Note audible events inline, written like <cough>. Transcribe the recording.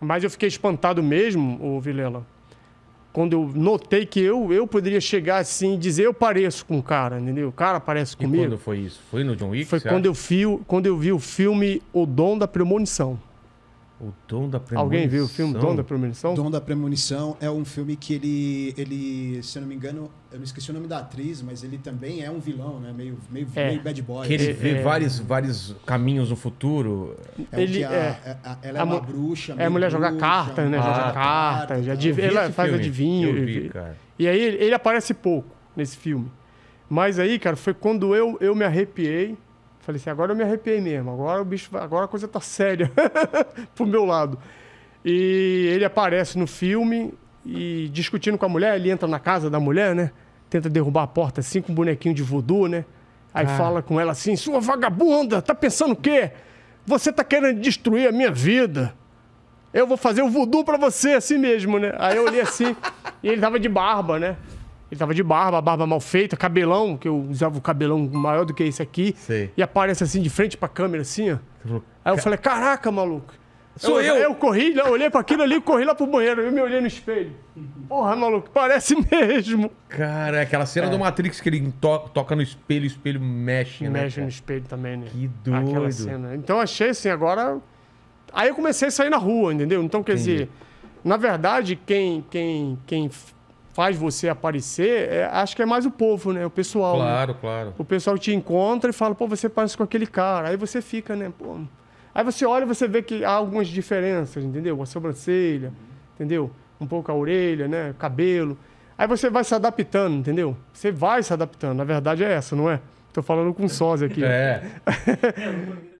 Mas eu fiquei espantado mesmo, o Vilela, quando eu notei que eu, eu poderia chegar assim e dizer eu pareço com o cara, entendeu? O cara parece comigo. E quando foi isso? Foi no John Wick? Foi quando eu, vi, quando eu vi o filme O Dom da Premonição. O Dom da Premonição. Alguém viu o filme Dom da Premonição? Dom da Premonição é um filme que ele, ele, se eu não me engano, eu não esqueci o nome da atriz, mas ele também é um vilão, né? Meio, meio, é. meio bad boy. Que ele assim. vê é. é. vários, vários caminhos no futuro. É ele, a, é, a, ela é a, uma bruxa. É, a mulher bruxa, né? joga carta, né? Ah, joga carta. Então. já adiv... Ela faz filme. adivinho. Eu vi, E aí ele aparece pouco nesse filme. Mas aí, cara, foi quando eu, eu me arrepiei Falei assim, agora eu me arrepiei mesmo, agora o bicho, agora a coisa tá séria <laughs> pro meu lado. E ele aparece no filme e discutindo com a mulher, ele entra na casa da mulher, né? Tenta derrubar a porta assim com um bonequinho de voodoo, né? Aí ah. fala com ela assim: "Sua vagabunda, tá pensando o quê? Você tá querendo destruir a minha vida. Eu vou fazer o voodoo para você assim mesmo, né?" Aí eu olhei assim, e ele tava de barba, né? Ele tava de barba, barba mal feita, cabelão, que eu usava o cabelão maior do que esse aqui. Sei. E aparece assim de frente pra câmera, assim, ó. Aí eu falei, caraca, maluco. Sou eu! Eu, eu corri, né, olhei para aquilo ali, corri lá pro banheiro, eu me olhei no espelho. Porra, maluco, parece <laughs> mesmo. Cara, é aquela cena é. do Matrix que ele to toca no espelho, o espelho mexe, né? Mexe no espelho também, né? Que doido. Aquela cena. Então achei assim, agora. Aí eu comecei a sair na rua, entendeu? Então, quer Entendi. dizer, na verdade, quem, quem, quem faz você aparecer, é, acho que é mais o povo, né? O pessoal. Né? Claro, né? claro. O pessoal te encontra e fala, pô, você parece com aquele cara. Aí você fica, né? Pô. Aí você olha e você vê que há algumas diferenças, entendeu? A sobrancelha, entendeu? Um pouco a orelha, né? Cabelo. Aí você vai se adaptando, entendeu? Você vai se adaptando. Na verdade é essa, não é? Tô falando com sósia aqui. É. <laughs>